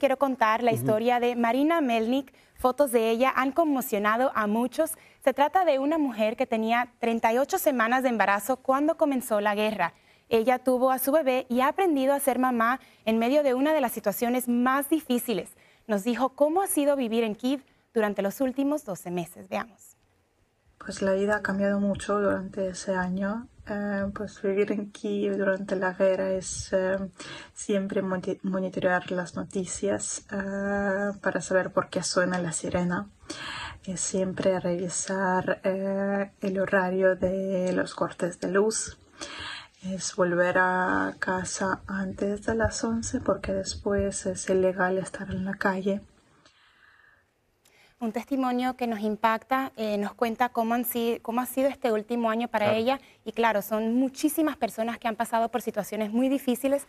quiero contar la historia de Marina Melnik. Fotos de ella han conmocionado a muchos. Se trata de una mujer que tenía 38 semanas de embarazo cuando comenzó la guerra. Ella tuvo a su bebé y ha aprendido a ser mamá en medio de una de las situaciones más difíciles. Nos dijo cómo ha sido vivir en Kiev durante los últimos 12 meses. Veamos pues la vida ha cambiado mucho durante ese año. Eh, pues vivir en Kiev durante la guerra es eh, siempre monitorear las noticias eh, para saber por qué suena la sirena. Es siempre revisar el horario de los cortes de luz. Es volver a casa antes de las 11 porque después es ilegal estar en la calle un testimonio que nos impacta, eh, nos cuenta cómo, han sido, cómo ha sido este último año para ella. Y claro, son muchísimas personas que han pasado por situaciones muy difíciles